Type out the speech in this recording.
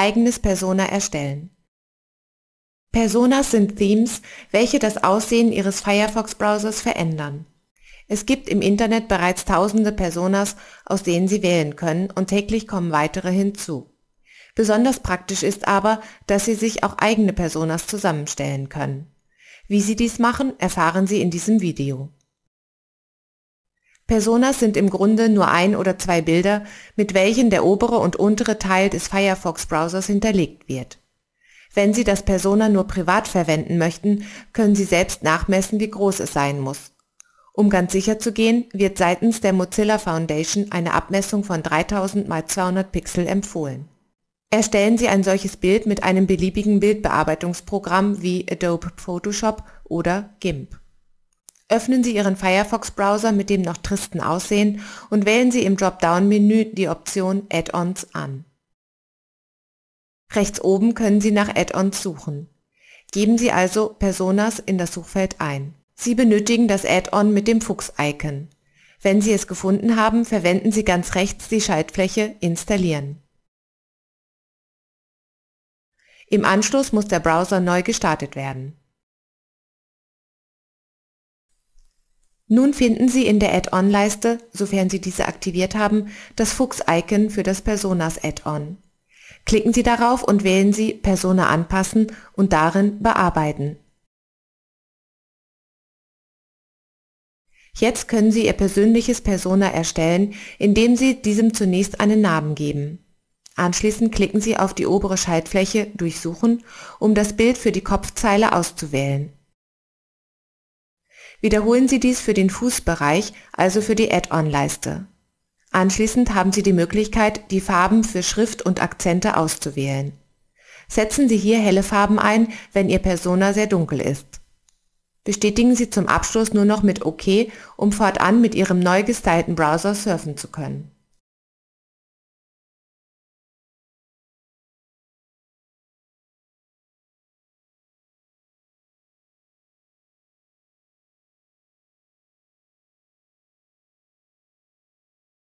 eigenes Persona erstellen. Personas sind Themes, welche das Aussehen Ihres Firefox-Browsers verändern. Es gibt im Internet bereits tausende Personas, aus denen Sie wählen können und täglich kommen weitere hinzu. Besonders praktisch ist aber, dass Sie sich auch eigene Personas zusammenstellen können. Wie Sie dies machen, erfahren Sie in diesem Video. Personas sind im Grunde nur ein oder zwei Bilder, mit welchen der obere und untere Teil des Firefox-Browsers hinterlegt wird. Wenn Sie das Persona nur privat verwenden möchten, können Sie selbst nachmessen, wie groß es sein muss. Um ganz sicher zu gehen, wird seitens der Mozilla Foundation eine Abmessung von 3000 x 200 Pixel empfohlen. Erstellen Sie ein solches Bild mit einem beliebigen Bildbearbeitungsprogramm wie Adobe Photoshop oder GIMP. Öffnen Sie Ihren Firefox-Browser mit dem noch tristen Aussehen und wählen Sie im Dropdown-Menü die Option Add-ons an. Rechts oben können Sie nach Add-ons suchen. Geben Sie also Personas in das Suchfeld ein. Sie benötigen das Add-on mit dem Fuchs-Icon. Wenn Sie es gefunden haben, verwenden Sie ganz rechts die Schaltfläche Installieren. Im Anschluss muss der Browser neu gestartet werden. Nun finden Sie in der Add-on-Leiste, sofern Sie diese aktiviert haben, das Fuchs-Icon für das Personas Add-on. Klicken Sie darauf und wählen Sie Persona anpassen und darin Bearbeiten. Jetzt können Sie Ihr persönliches Persona erstellen, indem Sie diesem zunächst einen Namen geben. Anschließend klicken Sie auf die obere Schaltfläche Durchsuchen, um das Bild für die Kopfzeile auszuwählen. Wiederholen Sie dies für den Fußbereich, also für die Add-on-Leiste. Anschließend haben Sie die Möglichkeit, die Farben für Schrift und Akzente auszuwählen. Setzen Sie hier helle Farben ein, wenn Ihr Persona sehr dunkel ist. Bestätigen Sie zum Abschluss nur noch mit OK, um fortan mit Ihrem neu gestylten Browser surfen zu können.